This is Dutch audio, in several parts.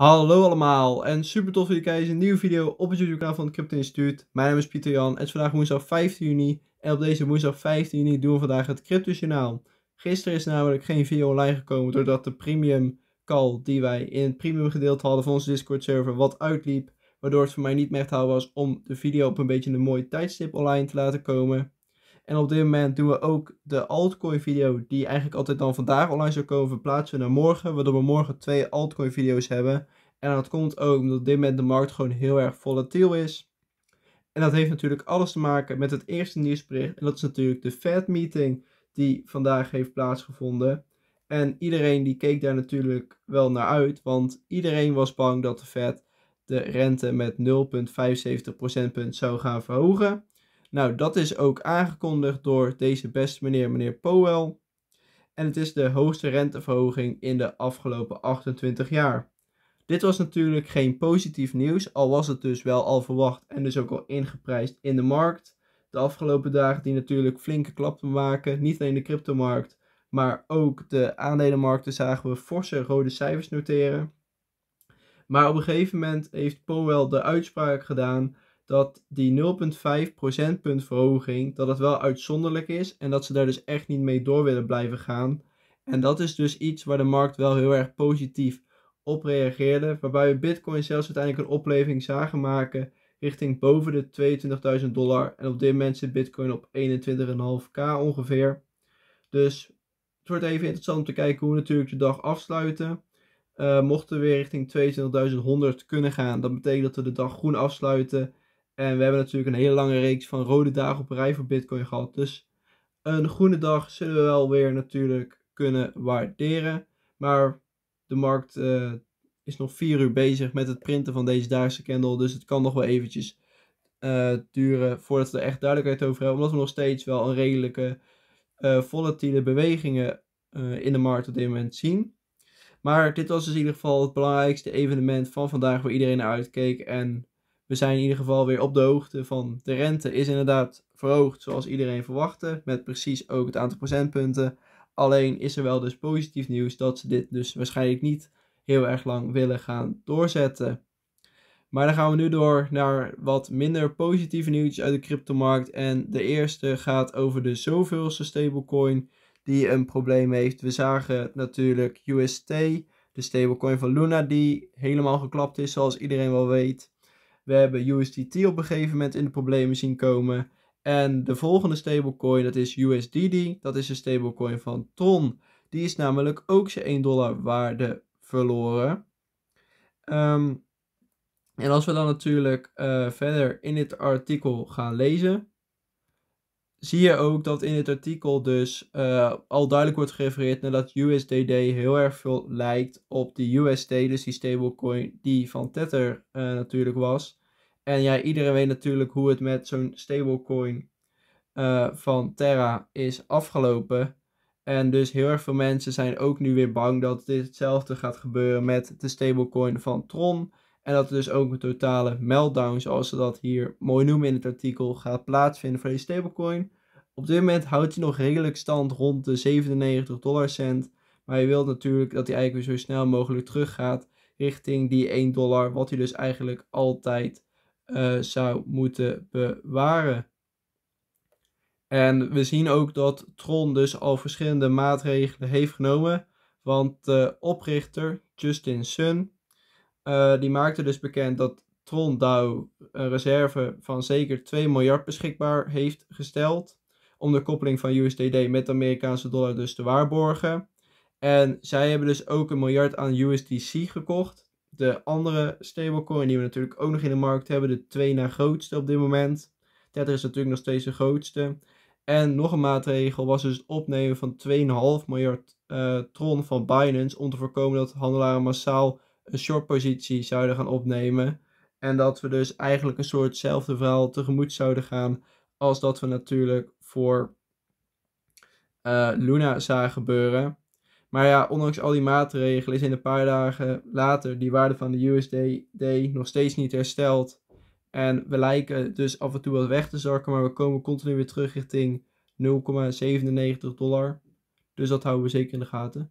Hallo allemaal en super tof dat jullie kijken een nieuwe video op het YouTube kanaal van het Crypto Instituut. Mijn naam is Pieter Jan, het is vandaag woensdag 15 juni en op deze woensdag 15 juni doen we vandaag het Crypto Journaal. Gisteren is namelijk geen video online gekomen doordat de premium call die wij in het premium gedeelte hadden van onze Discord server wat uitliep. Waardoor het voor mij niet meer te houden was om de video op een beetje een mooi tijdstip online te laten komen. En op dit moment doen we ook de altcoin video die eigenlijk altijd dan vandaag online zou komen verplaatsen naar morgen. Waardoor we morgen twee altcoin video's hebben. En dat komt ook omdat op dit moment de markt gewoon heel erg volatiel is. En dat heeft natuurlijk alles te maken met het eerste nieuwsbericht. En dat is natuurlijk de Fed meeting die vandaag heeft plaatsgevonden. En iedereen die keek daar natuurlijk wel naar uit. Want iedereen was bang dat de Fed de rente met 0,75 zou gaan verhogen. Nou, dat is ook aangekondigd door deze beste meneer, meneer Powell. En het is de hoogste renteverhoging in de afgelopen 28 jaar. Dit was natuurlijk geen positief nieuws, al was het dus wel al verwacht en dus ook al ingeprijsd in de markt. De afgelopen dagen die natuurlijk flinke klappen maken, niet alleen de cryptomarkt, maar ook de aandelenmarkten zagen we forse rode cijfers noteren. Maar op een gegeven moment heeft Powell de uitspraak gedaan dat die 0,5 procentpunt verhoging, dat het wel uitzonderlijk is en dat ze daar dus echt niet mee door willen blijven gaan. En dat is dus iets waar de markt wel heel erg positief op reageerde, waarbij we Bitcoin zelfs uiteindelijk een opleving zagen maken richting boven de 22.000 dollar. En op dit moment zit Bitcoin op 21,5k ongeveer. Dus het wordt even interessant om te kijken hoe we natuurlijk de dag afsluiten. Uh, eh, mochten we weer richting 22.100 kunnen gaan, dat betekent dat we de dag groen afsluiten en we hebben natuurlijk een hele lange reeks van rode dagen op rij voor Bitcoin gehad. Dus een groene dag zullen we wel weer natuurlijk kunnen waarderen. Maar de markt eh, is nog vier uur bezig met het printen van deze dagse candle. Dus het kan nog wel eventjes eh, duren voordat we er echt duidelijkheid over hebben. Omdat we nog steeds wel een redelijke uh, volatiele bewegingen in de markt op dit moment zien. Maar dit was dus in ieder geval het belangrijkste evenement van vandaag waar iedereen naar uitkeek. En we zijn in ieder geval weer op de hoogte van de rente is inderdaad verhoogd zoals iedereen verwachtte. Met precies ook het aantal procentpunten. Alleen is er wel dus positief nieuws dat ze dit dus waarschijnlijk niet heel erg lang willen gaan doorzetten. Maar dan gaan we nu door naar wat minder positieve nieuws uit de cryptomarkt. En de eerste gaat over de zoveelste stablecoin die een probleem heeft. We zagen natuurlijk UST, de stablecoin van Luna, die helemaal geklapt is zoals iedereen wel weet. We hebben USDT op een gegeven moment in de problemen zien komen. En de volgende stablecoin, dat is USDD. Dat is een stablecoin van Tron. Die is namelijk ook zijn 1 dollar waarde verloren. Ehm, en als we dan natuurlijk eh, verder in dit artikel gaan lezen, zie je ook dat in het artikel dus eh, al duidelijk wordt gerefereerd naar dat USDD heel erg veel lijkt op de USD, dus die stablecoin die van Tether eh, natuurlijk was. En ja, iedereen weet natuurlijk hoe het met zo'n stablecoin eh, van Terra is afgelopen. En dus heel erg veel mensen zijn ook nu weer bang dat dit hetzelfde gaat gebeuren met de stablecoin van Tron. En dat er dus ook een totale meltdown, zoals ze dat hier mooi noemen in het artikel, gaat plaatsvinden voor die stablecoin. Op dit moment houdt hij nog redelijk stand rond de 97 dollar cent. Maar je wilt natuurlijk dat hij eigenlijk weer zo snel mogelijk teruggaat richting die 1 dollar, wat hij dus eigenlijk altijd eh, zou moeten bewaren. En we zien ook dat Tron dus al verschillende maatregelen heeft genomen. Want de oprichter, Justin Sun, eh, die maakte dus bekend dat Tron DAO een reserve van zeker 2 miljard beschikbaar heeft gesteld. Om de koppeling van USDD met de Amerikaanse dollar dus te waarborgen. En zij hebben dus ook een miljard aan USDC gekocht de andere stablecoin die we natuurlijk ook nog in de markt hebben. De twee na grootste op dit moment. Tether is natuurlijk nog steeds de grootste. En nog een maatregel was dus het opnemen van 2,5 miljard uh, tron van Binance. Om te voorkomen dat handelaren massaal een short positie zouden gaan opnemen. En dat we dus eigenlijk een soortzelfde verhaal tegemoet zouden gaan. Als dat we natuurlijk voor eh, Luna zagen gebeuren. Maar ja, ondanks al die maatregelen is in een paar dagen later die waarde van de USDD nog steeds niet hersteld. En we lijken dus af en toe wat weg te zakken, maar we komen continu weer terug richting 0,97 dollar. Dus dat houden we zeker in de gaten.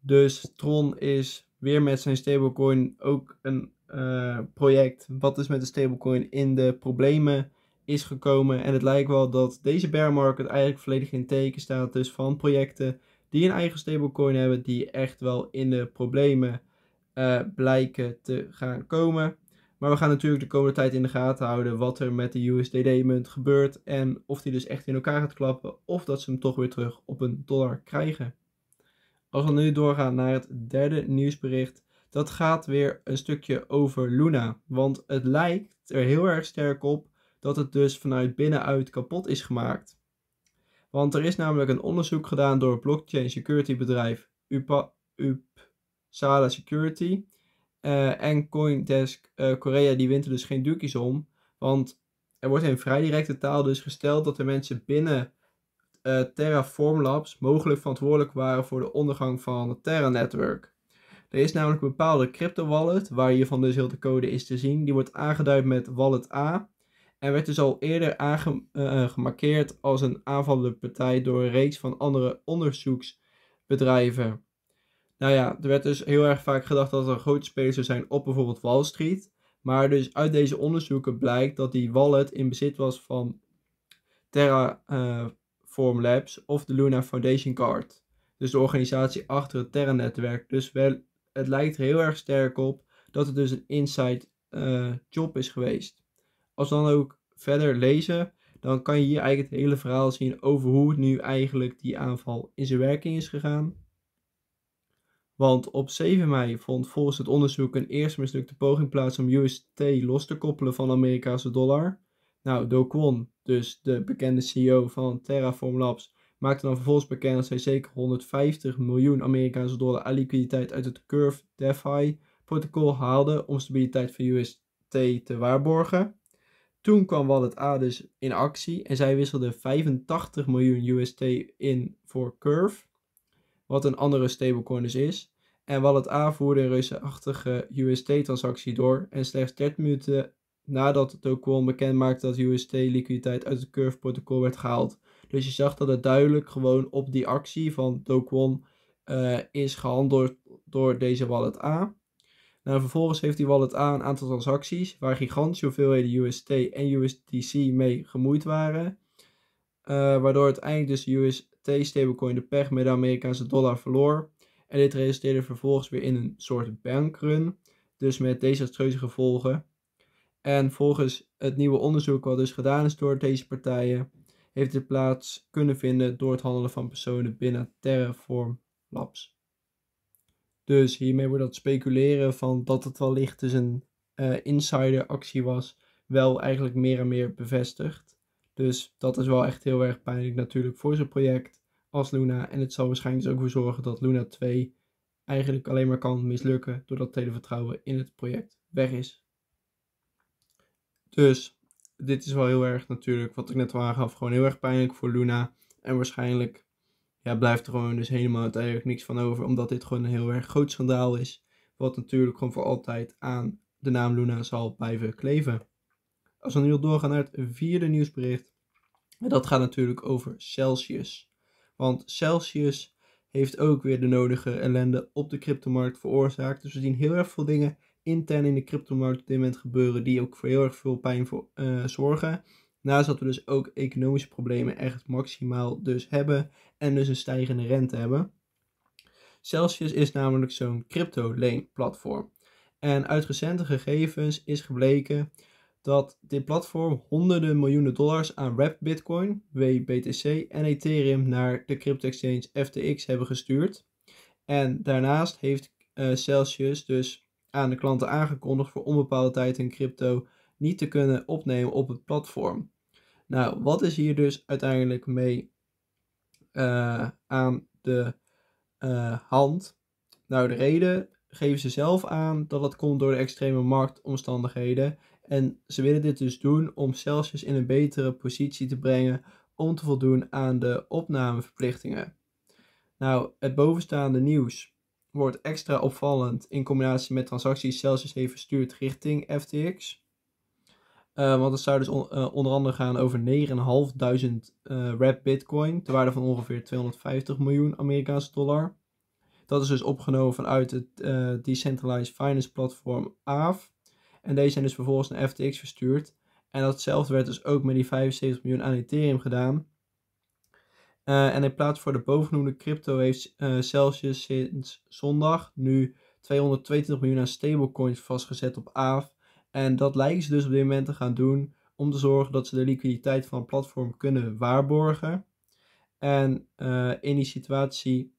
Dus Tron is weer met zijn stablecoin ook een eh, project wat dus met de stablecoin in de problemen is gekomen. En het lijkt wel dat deze bear market eigenlijk volledig in teken staat dus van projecten die een eigen stablecoin hebben, die echt wel in de problemen uh, blijken te gaan komen. Maar we gaan natuurlijk de komende tijd in de gaten houden wat er met de USDD-munt gebeurt en of die dus echt in elkaar gaat klappen of dat ze hem toch weer terug op een dollar krijgen. Als we nu doorgaan naar het derde nieuwsbericht, dat gaat weer een stukje over Luna. Want het lijkt er heel erg sterk op dat het dus vanuit binnenuit kapot is gemaakt. Want er is namelijk een onderzoek gedaan door het blockchain security bedrijf UPA, Sala Security. Eh, en Coindesk uh, Korea die wint er dus geen dukjes om. Want er wordt in vrij directe taal dus gesteld dat de mensen binnen uh, eh, Terraform Labs mogelijk verantwoordelijk waren voor de ondergang van het Terra Network. Er is namelijk een bepaalde crypto wallet, waar hiervan dus heel de code is te zien. Die wordt aangeduid met wallet A en werd dus al eerder aangemarkeerd eh, eh, als een aanvallende partij door een reeks van andere onderzoeksbedrijven. Nou ja, er werd dus heel erg vaak gedacht dat er grote spelers zijn op bijvoorbeeld Wall Street. Maar dus uit deze onderzoeken blijkt dat die wallet in bezit was van Terraform eh, uh, Labs of de Luna Foundation Card. Dus de organisatie achter het Terra-netwerk. Dus wel, het lijkt er heel erg sterk op dat het dus een inside job is geweest als dan ook verder lezen, dan kan je hier eigenlijk het hele verhaal zien over hoe het nu eigenlijk die aanval in zijn werking is gegaan. Want op 7 mei vond volgens het onderzoek een eerste mislukte poging plaats om UST los te koppelen van de Amerikaanse dollar. Nou, Do Kwon, dus de bekende CEO van Terraform Labs, maakte dan vervolgens bekend dat zij zeker 150 miljoen Amerikaanse dollar aan liquiditeit uit het Curve DeFi protocol haalde om stabiliteit van UST te waarborgen. Toen kwam Wallet A dus in actie en zij wisselde 85 miljoen UST in voor Curve, wat een andere stablecoin dus is. En Wallet A voerde een reusachtige UST-transactie door en slechts 30 minuten nadat het token bekend maakte dat UST-liquiditeit uit het Curve-protocol werd gehaald. Dus je zag dat het duidelijk gewoon op die actie van token eh, is gehandeld door deze Wallet A. Nou, vervolgens heeft die wallet A een aantal transacties waar gigantische hoeveelheden UST en USDC mee gemoeid waren. Uh, waardoor uiteindelijk dus UST stablecoin de pech met de Amerikaanse dollar verloor. En dit resulteerde vervolgens weer in een soort bankrun. Dus met desastreuze gevolgen. En volgens het nieuwe onderzoek wat dus gedaan is door deze partijen, heeft dit plaats kunnen vinden door het handelen van personen binnen Terraform Labs. Dus hiermee wordt dat speculeren van dat het wellicht dus een uh, eh, insideractie was, wel eigenlijk meer en meer bevestigd. Dus dat is wel echt heel erg pijnlijk natuurlijk voor zijn project als Luna. En het zal waarschijnlijk dus ook voor zorgen dat Luna 2 eigenlijk alleen maar kan mislukken doordat het in het project weg is. Dus dit is wel heel erg natuurlijk, wat ik net al aangaf, gewoon heel erg pijnlijk voor Luna. En waarschijnlijk ja, blijft er gewoon dus helemaal uiteindelijk niks van over. Omdat dit gewoon een heel erg groot schandaal is. Wat natuurlijk gewoon voor altijd aan de naam Luna zal blijven kleven. Als we nu doorgaan naar het vierde nieuwsbericht. En dat gaat natuurlijk over Celsius. Want Celsius heeft ook weer de nodige ellende op de cryptomarkt veroorzaakt. Dus we zien heel erg veel dingen intern in de cryptomarkt op dit moment gebeuren die ook voor heel erg veel pijn voor, eh, zorgen. Naast dat we dus ook economische problemen echt maximaal dus hebben en dus een stijgende rente hebben. Celsius is namelijk zo'n crypto platform En uit recente gegevens is gebleken dat dit platform honderden miljoenen dollars aan Wrapped Bitcoin, WBTC en Ethereum naar de crypto-exchange FTX hebben gestuurd. En daarnaast heeft eh, Celsius dus aan de klanten aangekondigd voor onbepaalde tijd hun crypto niet te kunnen opnemen op het platform. Nou, wat is hier dus uiteindelijk mee eh, aan de eh, hand? Nou, de reden geven ze zelf aan dat dat komt door de extreme marktomstandigheden. En ze willen dit dus doen om Celsius in een betere positie te brengen om te voldoen aan de opnameverplichtingen. Nou, het bovenstaande nieuws wordt extra opvallend in combinatie met transacties Celsius heeft verstuurd richting FTX. Eh, want het zou dus eh, onder andere gaan over 9.500 uh, eh, rap bitcoin, ter waarde van ongeveer 250 miljoen Amerikaanse dollar. Dat is dus opgenomen vanuit het Decentralized Finance Platform AAF. En deze zijn dus vervolgens naar FTX verstuurd. En datzelfde werd dus ook met die 75 miljoen aan Ethereum gedaan. en in plaats voor de bovengenoemde crypto heeft Celsius sinds zondag nu 222 miljoen aan stablecoins vastgezet op AAF. En dat lijken ze dus op dit moment te gaan doen om te zorgen dat ze de liquiditeit van het platform kunnen waarborgen. En eh, in die situatie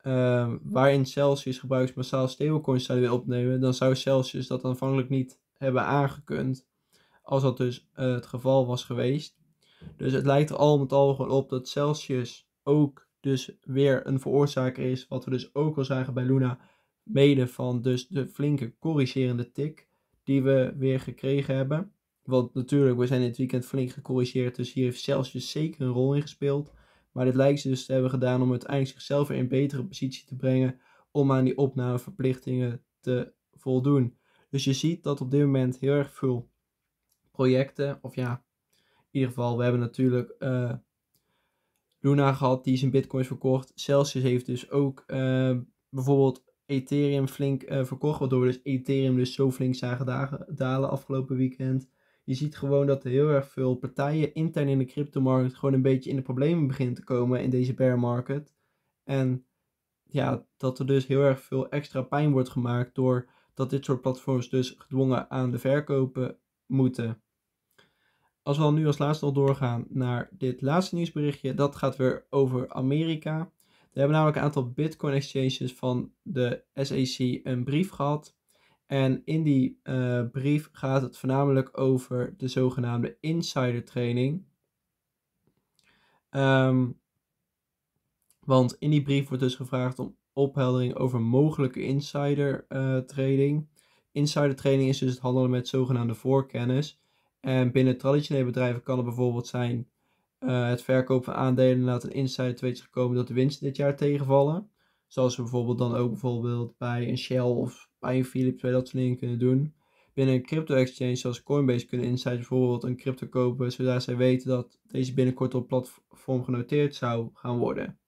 ehm, waarin Celsius gebruikers massaal stablecoins zouden willen opnemen, dan zou Celsius dat aanvankelijk niet hebben aangekund. Als dat dus eh, het geval was geweest. Dus het lijkt er al met al gewoon op dat Celsius ook dus weer een veroorzaker is. Wat we dus ook al zagen bij Luna. Mede van dus de flinke corrigerende tik die we weer gekregen hebben. Want natuurlijk, we zijn dit weekend flink gecorrigeerd. Dus hier heeft Celsius zeker een rol in gespeeld. Maar dit lijkt ze dus te hebben gedaan om uiteindelijk zichzelf weer in betere positie te brengen. Om aan die opnameverplichtingen te voldoen. Dus je ziet dat op dit moment heel erg veel projecten, of ja, in ieder geval, we hebben natuurlijk eh, Luna gehad die zijn bitcoins verkocht. Celsius heeft dus ook eh, bijvoorbeeld Ethereum flink eh, verkocht. Waardoor we dus Ethereum dus zo flink zagen dalen afgelopen weekend. Je ziet gewoon dat er heel erg veel partijen intern in de cryptomarkt gewoon een beetje in de problemen beginnen te komen in deze bear market. En ja, dat er dus heel erg veel extra pijn wordt gemaakt door dat dit soort platforms dus gedwongen aan de verkopen moeten. Als we al nu als laatste al doorgaan naar dit laatste nieuwsberichtje, dat gaat weer over Amerika. Er hebben namelijk een aantal Bitcoin exchanges van de SEC een brief gehad. En in die eh, brief gaat het voornamelijk over de zogenaamde insider training. Ehm, want in die brief wordt dus gevraagd om opheldering over mogelijke insider uh, trading. Insider training is dus het handelen met zogenaamde voorkennis. En binnen traditionele bedrijven kan het bijvoorbeeld zijn eh, het verkopen van aandelen laat een insider weten gekomen dat de winsten dit jaar tegenvallen. Zoals we bijvoorbeeld dan ook bijvoorbeeld bij een Shell of bij een Philips bij dat soort dingen kunnen doen. Binnen een crypto exchange zoals Coinbase kunnen insiders bijvoorbeeld een crypto kopen zodra zij weten dat deze binnenkort op platform genoteerd zou gaan worden.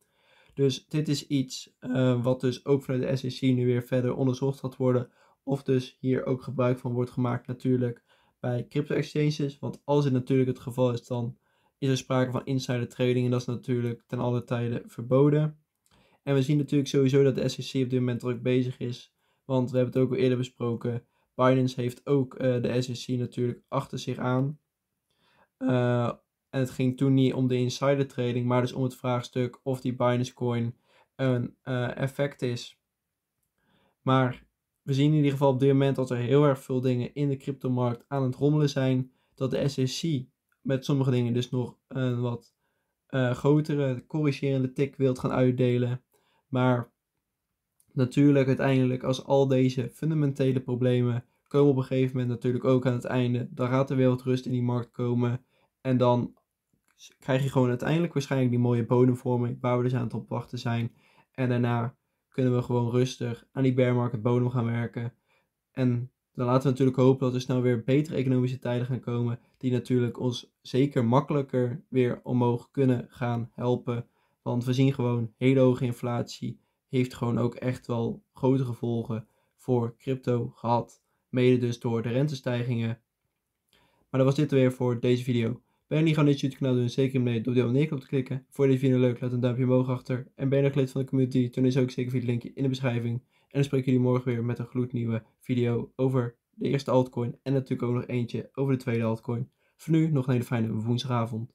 Dus dit is iets eh, wat dus ook vanuit de SEC nu weer verder onderzocht gaat worden. Of dus hier ook gebruik van wordt gemaakt natuurlijk bij crypto exchanges. Want als dit natuurlijk het geval is, dan is er sprake van insider trading en dat is natuurlijk ten alle tijde verboden. En we zien natuurlijk sowieso dat de SEC op dit moment druk bezig is, want we hebben het ook al eerder besproken. Binance heeft ook eh, de SEC natuurlijk achter zich aan. Eh, en het ging toen niet om de insider trading, maar dus om het vraagstuk of die Binance coin een eh, effect is. Maar we zien in ieder geval op dit moment dat er heel erg veel dingen in de cryptomarkt aan het rommelen zijn. Dat de SEC met sommige dingen dus nog een wat eh, grotere corrigerende tik wilt gaan uitdelen. Maar natuurlijk uiteindelijk als al deze fundamentele problemen komen op een gegeven moment natuurlijk ook aan het einde. Dan gaat er weer wat rust in die markt komen. En dan krijg je gewoon uiteindelijk waarschijnlijk die mooie bodemvorming waar we dus aan het opwachten zijn. En daarna kunnen we gewoon rustig aan die bear market bodem gaan werken. En dan laten we natuurlijk hopen dat er snel weer betere economische tijden gaan komen. Die natuurlijk ons zeker makkelijker weer omhoog kunnen gaan helpen. Want we zien gewoon hele hoge inflatie. Heeft gewoon ook echt wel grote gevolgen voor crypto gehad. Mede dus door de rentestijgingen. Maar dat was dit weer voor deze video. Ben je niet gewoon dit YouTube kanaal doen? Zeker mee door de abonneerknop te klikken. Voor je deze video leuk, laat een duimpje omhoog achter. En ben je nog lid van de community? Dan is ook zeker via het linkje in de beschrijving. En dan spreek jullie morgen weer met een gloednieuwe video over de eerste altcoin. En natuurlijk ook nog eentje over de tweede altcoin. Voor nu nog een hele fijne woensdagavond.